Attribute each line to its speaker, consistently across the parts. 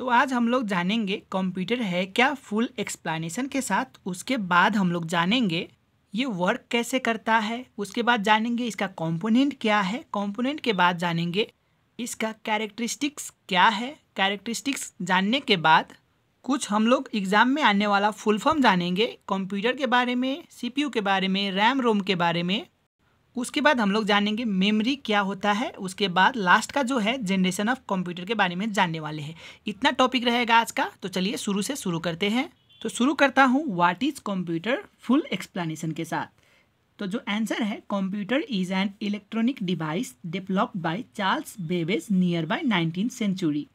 Speaker 1: तो आज हम लोग जानेंगे कंप्यूटर है क्या फुल एक्सप्लेनेशन के साथ उसके बाद हम लोग जानेंगे ये वर्क कैसे करता है उसके बाद जानेंगे इसका कंपोनेंट क्या है कंपोनेंट के बाद जानेंगे इसका कैरेक्टरिस्टिक्स क्या है कैरेक्टरिस्टिक्स जानने के बाद कुछ हम लोग एग्ज़ाम में आने वाला फुल फॉर्म जानेंगे कंप्यूटर के बारे में सीपीयू के बारे में रैम रोम के बारे में उसके बाद हम लोग जानेंगे मेमोरी क्या होता है उसके बाद लास्ट का जो है जनरेशन ऑफ कंप्यूटर के बारे में जानने वाले हैं इतना टॉपिक रहेगा आज का तो चलिए शुरू से शुरू करते हैं तो शुरू करता हूँ what is computer full explanation के साथ तो जो आंसर है computer is an electronic device developed by Charles Babbage near by nineteen century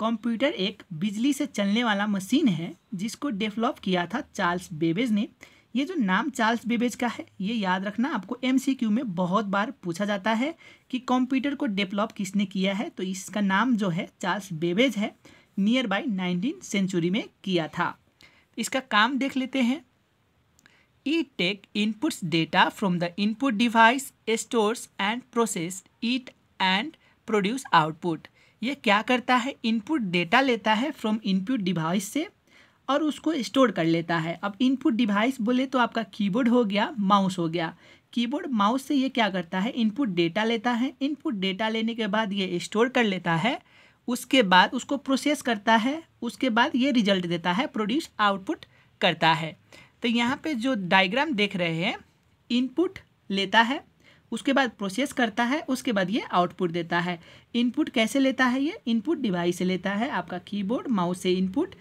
Speaker 1: computer एक बिजली से चलने वाला मशीन है जिसको डेवलप किया था चार्ल्स बेबेज ने ये जो नाम चार्ल्स बेबेज का है ये याद रखना आपको एमसीक्यू में बहुत बार पूछा जाता है कि कंप्यूटर को डेवलप किसने किया है तो इसका नाम जो है चार्ल्स बेबेज है नियर बाई नाइनटीन सेंचुरी में किया था इसका काम देख लेते हैं it take inputs data from the input device stores and process it and produce output ये क्या करता है इनपुट डेटा लेता है फ्रॉम इनपुट डिवाइस से और उसको स्टोर कर लेता है अब इनपुट डिवाइस बोले तो आपका कीबोर्ड हो गया माउस हो गया कीबोर्ड माउस से ये क्या करता है इनपुट डेटा लेता है इनपुट डेटा लेने के बाद ये स्टोर कर लेता है उसके बाद उसको प्रोसेस करता है उसके बाद ये रिजल्ट देता है प्रोड्यूस आउटपुट करता है तो यहाँ पे जो डायग्राम देख रहे हैं इनपुट लेता है उसके बाद प्रोसेस करता है उसके बाद ये आउटपुट देता है इनपुट कैसे लेता है ये इनपुट डिवाइस से लेता है आपका कीबोर्ड माउस से इनपुट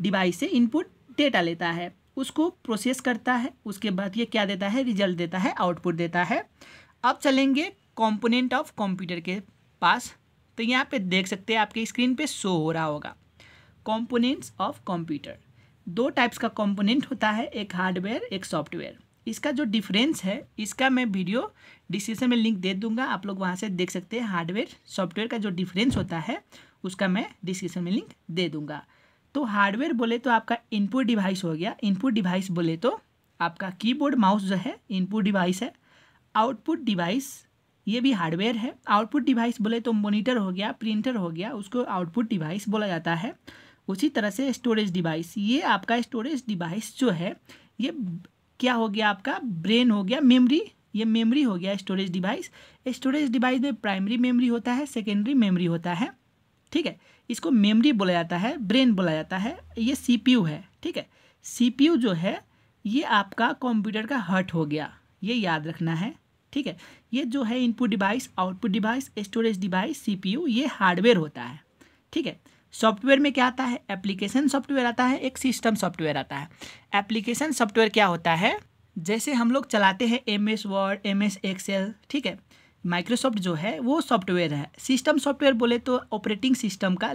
Speaker 1: डिवाइस से इनपुट डेटा लेता है उसको प्रोसेस करता है उसके बाद ये क्या देता है रिजल्ट देता है आउटपुट देता है अब चलेंगे कंपोनेंट ऑफ कंप्यूटर के पास तो यहाँ पे देख सकते हैं आपके स्क्रीन पे शो हो रहा होगा कंपोनेंट्स ऑफ कंप्यूटर दो टाइप्स का कंपोनेंट होता है एक हार्डवेयर एक सॉफ्टवेयर इसका जो डिफरेंस है इसका मैं वीडियो डिस्क्रिप्शन में लिंक दे दूंगा आप लोग वहाँ से देख सकते हैं हार्डवेयर सॉफ्टवेयर का जो डिफरेंस होता है उसका मैं डिस्क्रिप्शन में लिंक दे दूंगा तो हार्डवेयर बोले तो आपका इनपुट डिवाइस हो गया इनपुट डिवाइस बोले तो आपका कीबोर्ड माउस जो है इनपुट डिवाइस है आउटपुट डिवाइस ये भी हार्डवेयर है आउटपुट डिवाइस बोले तो मोनीटर हो गया प्रिंटर हो गया उसको आउटपुट डिवाइस बोला जाता है उसी तरह से स्टोरेज डिवाइस ये आपका स्टोरेज डिवाइस जो है ये क्या हो गया आपका ब्रेन हो गया मेमरी ये मेमोरी हो गया स्टोरेज डिवाइस स्टोरेज डिवाइस में प्राइमरी मेमोरी होता है सेकेंडरी मेमोरी होता है ठीक है इसको मेमोरी बोला जाता है ब्रेन बोला जाता है ये सीपीयू है ठीक है सीपीयू जो है ये आपका कंप्यूटर का हर्ट हो गया ये याद रखना है ठीक है ये जो है input device output device storage device CPU ये हार्डवेयर होता है ठीक है सॉफ्टवेयर में क्या आता है एप्लीकेशन सॉफ्टवेयर आता है एक सिस्टम सॉफ्टवेयर आता है एप्लीकेशन सॉफ्टवेयर क्या होता है जैसे हम लोग चलाते हैं M S word M S excel ठीक है माइक्रोसॉफ्ट जो है वो सॉफ्टवेयर है सिस्टम सॉफ्टवेयर बोले तो ऑपरेटिंग सिस्टम का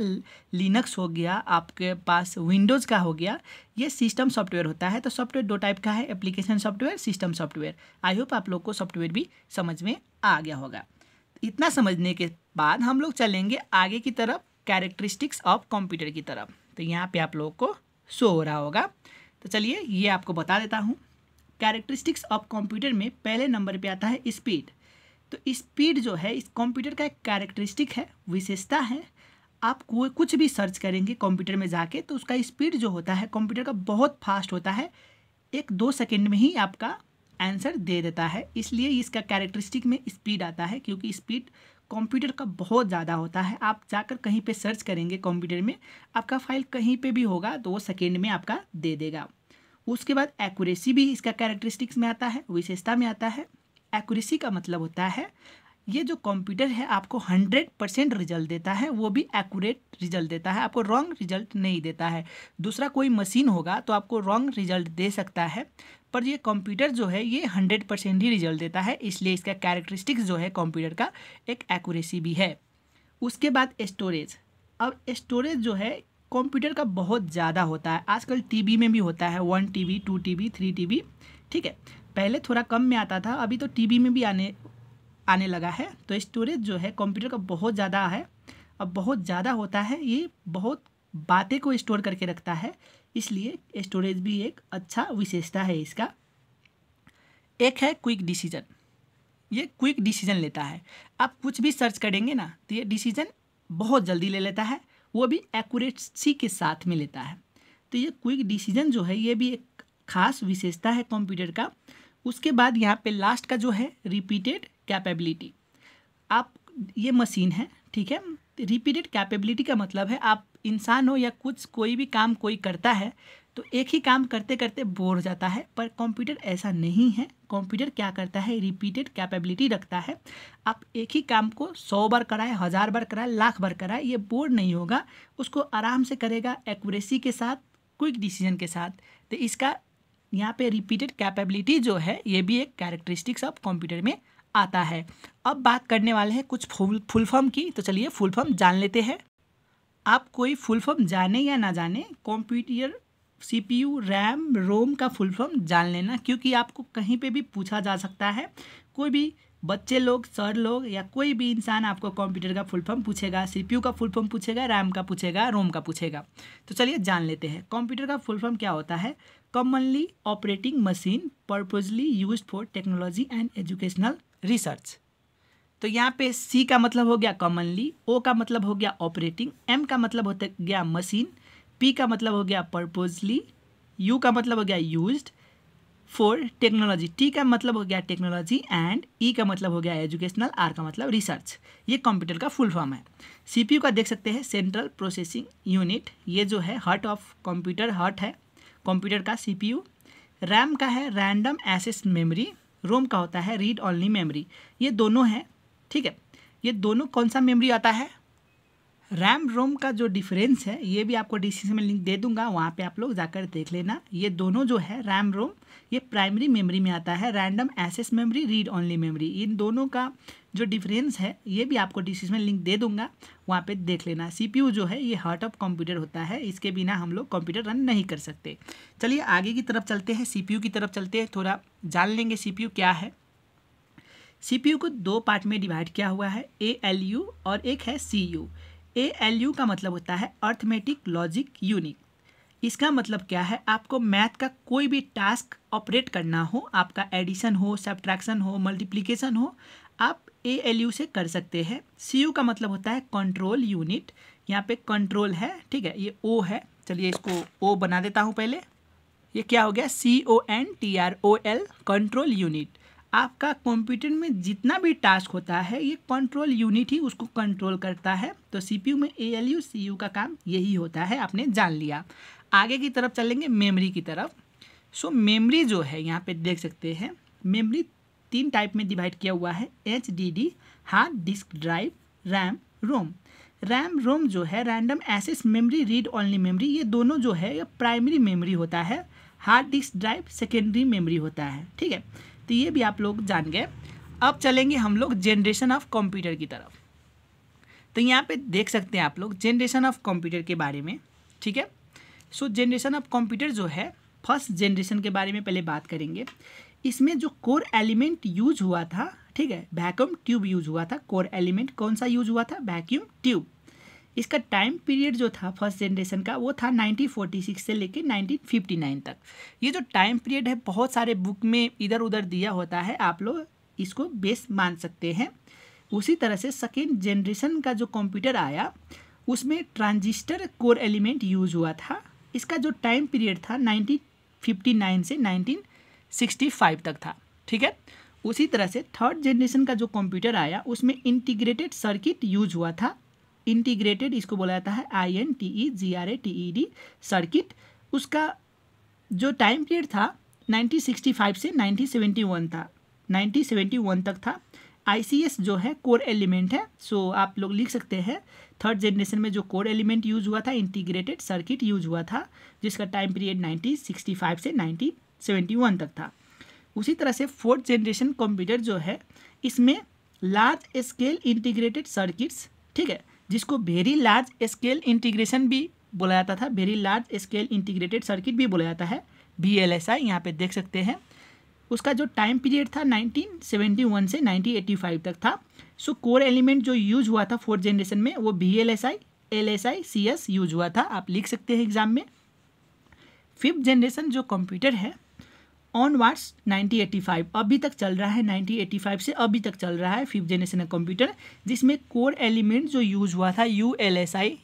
Speaker 1: लिनक्स हो गया आपके पास विंडोज़ का हो गया ये सिस्टम सॉफ्टवेयर होता है तो सॉफ्टवेयर दो टाइप का है application software system software I hope आप लोग को सॉफ्टवेयर भी समझ में आ गया होगा इतना समझने के बाद हम लोग चलेंगे आगे की तरफ कैरेक्टरिस्टिक्स ऑफ कंप्यूटर की तरफ तो यहाँ पर आप लोगों को शो हो रहा होगा तो चलिए ये आपको बता देता हूँ कैरेक्टरिस्टिक्स ऑफ कंप्यूटर में पहले नंबर पर आता है स्पीड तो स्पीड जो है इस कंप्यूटर का एक कैरेक्टरिस्टिक है विशेषता है आप कोई कुछ भी सर्च करेंगे कंप्यूटर में जाके तो उसका स्पीड जो होता है कंप्यूटर का बहुत फास्ट होता है एक दो सेकेंड में ही आपका आंसर दे देता है इसलिए इसका कैरेक्टरिस्टिक में स्पीड आता है क्योंकि स्पीड कंप्यूटर का बहुत ज़्यादा होता है आप जाकर कहीं पे सर्च करेंगे कंप्यूटर में आपका फाइल कहीं पे भी होगा दो तो सेकेंड में आपका दे देगा उसके बाद एक्यूरेसी भी इसका कैरेक्टरिस्टिक्स में आता है विशेषता में आता है एक्यूरेसी का मतलब होता है ये जो कंप्यूटर है आपको हंड्रेड परसेंट रिजल्ट देता है वो भी एक्यूरेट रिजल्ट देता है आपको रॉन्ग रिजल्ट नहीं देता है दूसरा कोई मशीन होगा तो आपको रॉन्ग रिजल्ट दे सकता है पर ये कंप्यूटर जो है ये हंड्रेड परसेंट ही रिजल्ट देता है इसलिए इसका कैरेक्टरिस्टिक्स जो है कंप्यूटर का एक एक्यूरेसी भी है उसके बाद स्टोरेज अब स्टोरेज जो है कंप्यूटर का बहुत ज़्यादा होता है आजकल टीवी में भी होता है one TB two TB three TB ठीक है पहले थोड़ा कम में आता था अभी तो टीवी में भी आने आने लगा है तो स्टोरेज जो है कंप्यूटर का बहुत ज़्यादा है अब बहुत ज़्यादा होता है ये बहुत बातें को स्टोर करके रखता है इसलिए स्टोरेज भी एक अच्छा विशेषता है इसका एक है क्विक डिसीजन ये क्विक डिसीजन लेता है आप कुछ भी सर्च करेंगे ना तो ये डिसीजन बहुत जल्दी ले लेता है वो भी एक्यूरेसी के साथ में लेता है तो ये क्विक डिसीजन जो है ये भी एक खास विशेषता है कंप्यूटर का उसके बाद यहाँ पे लास्ट का जो है रिपीटेड कैपेबिलिटी आप ये मशीन है ठीक है रिपीटेड कैपेबिलिटी का मतलब है आप इंसान हो या कुछ कोई भी काम कोई करता है तो एक ही काम करते करते बोर हो जाता है पर कंप्यूटर ऐसा नहीं है कंप्यूटर क्या करता है रिपीटेड कैपेबिलिटी रखता है आप एक ही काम को सौ बार कराए हज़ार बार कराए लाख बार कराए ये बोर नहीं होगा उसको आराम से करेगा एक्यूरेसी के साथ क्विक डिसीजन के साथ तो इसका यहाँ पे रिपीटेड कैपेबिलिटी जो है ये भी एक कैरेक्टरिस्टिक्स ऑफ कंप्यूटर में आता है अब बात करने वाले हैं कुछ फुल फुल फॉर्म की तो चलिए फुल फॉर्म जान लेते हैं आप कोई फुल फॉर्म जाने या ना जाने कंप्यूटर सीपीयू रैम रोम का फुल फॉर्म जान लेना क्योंकि आपको कहीं पे भी पूछा जा सकता है कोई भी बच्चे लोग सर लोग या कोई भी इंसान आपको कंप्यूटर का फुल फॉर्म पूछेगा सीपीयू का फुल फॉर्म पूछेगा रैम का पूछेगा रोम का पूछेगा तो चलिए जान लेते हैं कंप्यूटर का फुल फॉर्म क्या होता है commonly operating machine purposely used for technology and educational research तो यहाँ पे सी का मतलब हो गया कॉमनली ओ का मतलब हो गया ऑपरेटिंग एम का मतलब हो गया मशीन पी का मतलब हो गया पर्पजली यू का मतलब हो गया यूज्ड फोर टेक्नोलॉजी टी का मतलब हो गया टेक्नोलॉजी एंड ई का मतलब हो गया एजुकेशनल आर का मतलब रिसर्च ये कंप्यूटर का फुल फॉर्म है सीपीयू का देख सकते हैं सेंट्रल प्रोसेसिंग यूनिट ये जो है हर्ट ऑफ कंप्यूटर हर्ट है कंप्यूटर का सीपीयू रैम का है रैंडम एसेस मेमोरी रोम का होता है रीड ऑनली मेमरी ये दोनों है ठीक है ये दोनों कौन सा मेमरी आता है रैम रोम का जो डिफरेंस है ये भी आपको डिस्क्रिप्शन में लिंक दे दूंगा वहाँ पे आप लोग जाकर देख लेना ये दोनों जो है रैम रोम ये प्राइमरी मेमोरी में आता है random access memory read only memory इन दोनों का जो डिफरेंस है ये भी आपको डिस्क्रिप्शन में लिंक दे दूंगा वहाँ पे देख लेना सी जो है ये हार्ट ऑफ कंप्यूटर होता है इसके बिना हम लोग कंप्यूटर रन नहीं कर सकते चलिए आगे की तरफ चलते हैं सी की तरफ चलते हैं थोड़ा जान लेंगे सी क्या है सी को दो पार्ट में डिवाइड किया हुआ है ए एल यू और एक है C U A L U का मतलब होता है अर्थमेटिक लॉजिक यूनिक इसका मतलब क्या है आपको मैथ का कोई भी टास्क ऑपरेट करना हो आपका एडिशन हो सब्ट्रैक्शन हो मल्टीप्लीकेशन हो आप ए एल यू से कर सकते हैं सी यू का मतलब होता है कंट्रोल यूनिट यहाँ पे कंट्रोल है ठीक है ये ओ है चलिए इसको ओ बना देता हूँ पहले ये क्या हो गया C O N T R O L control unit आपका कंप्यूटर में जितना भी टास्क होता है ये कंट्रोल यूनिट ही उसको कंट्रोल करता है तो सीपीयू में A L U C U का काम यही होता है आपने जान लिया आगे की तरफ चलेंगे मेमोरी की तरफ सो so, मेमोरी जो है यहाँ पे देख सकते हैं मेमोरी तीन टाइप में डिवाइड किया हुआ है H D D hard disk drive RAM ROM RAM ROM जो है random access memory read only memory ये दोनों जो है ये प्राइमरी मेमोरी होता है hard disk drive secondary memory होता है ठीक है तो ये भी आप लोग जान गए अब चलेंगे हम लोग जनरेशन ऑफ कंप्यूटर की तरफ तो यहाँ पे देख सकते हैं आप लोग जनरेशन ऑफ कंप्यूटर के बारे में ठीक है सो जनरेशन ऑफ कंप्यूटर जो है फर्स्ट जनरेशन के बारे में पहले बात करेंगे इसमें जो कोर एलिमेंट यूज हुआ था ठीक है वैक्यूम ट्यूब यूज हुआ था कोर एलिमेंट कौन सा यूज हुआ था वैक्यूम ट्यूब इसका टाइम पीरियड जो था फर्स्ट जनरेशन का वो था 1946 से लेके 1959 तक ये जो टाइम पीरियड है बहुत सारे बुक में इधर उधर दिया होता है आप लोग इसको बेस मान सकते हैं उसी तरह से सेकेंड जनरेशन का जो कंप्यूटर आया उसमें ट्रांजिस्टर कोर एलिमेंट यूज हुआ था इसका जो टाइम पीरियड था 1959 से 1965 तक था ठीक है उसी तरह से थर्ड जनरेशन का जो कंप्यूटर आया उसमें इंटीग्रेटेड सर्किट यूज हुआ था इंटीग्रेटेड इसको बोला जाता है I N T E G R A T E D circuit उसका जो टाइम पीरियड था 1965 से 1971 था 1971 तक था आई जो है कोर एलिमेंट है सो आप लोग लिख सकते हैं थर्ड जनरेशन में जो कोर एलिमेंट यूज हुआ था इंटीग्रेटेड सर्किट यूज हुआ था जिसका टाइम पीरियड 1965 से 1971 तक था उसी तरह से फोर्थ जनरेशन कंप्यूटर जो है इसमें लार्ज स्केल इंटीग्रेटेड सर्किट्स ठीक है जिसको वेरी लार्ज स्केल इंटीग्रेशन भी बोला जाता था very large scale integrated circuit भी बोला जाता है बी एल एस आई यहाँ पर देख सकते हैं उसका जो टाइम पीरियड था 1971 से 1985 तक था सो कोर एलिमेंट जो यूज हुआ था फोर्थ जनरेशन में वो B L S I L S I C S use हुआ था आप लिख सकते हैं एग्जाम में फिफ्थ जनरेशन जो कंप्यूटर है ऑन वाट्स नाइनटीन अभी तक चल रहा है 1985 से अभी तक चल रहा है फिफ्थ जनरेशन का कंप्यूटर जिसमें कोर एलिमेंट जो यूज हुआ था यू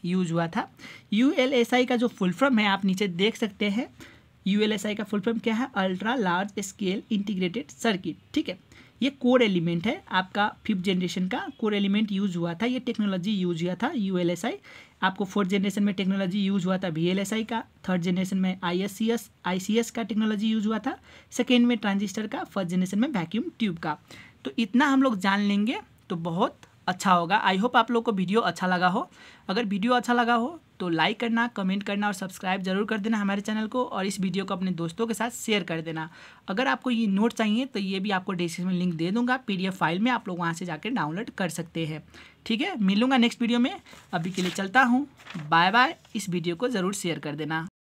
Speaker 1: यूज हुआ था यू का जो फुल फॉर्म है आप नीचे देख सकते हैं यू का फुल फॉर्म क्या है ultra large scale integrated circuit ठीक है ये कोर एलिमेंट है आपका फिफ्थ जनरेशन का कोर एलिमेंट यूज हुआ था ये टेक्नोलॉजी यूज हुआ था यू आपको फोर्थ जनरेशन में टेक्नोलॉजी यूज हुआ था वी का थर्ड जनरेशन में आई एस का टेक्नोलॉजी यूज हुआ था सेकेंड में ट्रांजिस्टर का फर्स्ट जनरेशन में वैक्यूम ट्यूब का तो इतना हम लोग जान लेंगे तो बहुत अच्छा होगा आई होप आप लोग को वीडियो अच्छा लगा हो अगर वीडियो अच्छा लगा हो तो लाइक करना कमेंट करना और सब्सक्राइब जरूर कर देना हमारे चैनल को और इस वीडियो को अपने दोस्तों के साथ शेयर कर देना अगर आपको ये नोट चाहिए तो ये भी आपको डिस्क्रिप्शन में लिंक दे दूंगा पीडीएफ फाइल में आप लोग वहाँ से जाकर डाउनलोड कर सकते हैं ठीक है मिलूंगा नेक्स्ट वीडियो में अभी के लिए चलता हूँ बाय बाय इस वीडियो को ज़रूर शेयर कर देना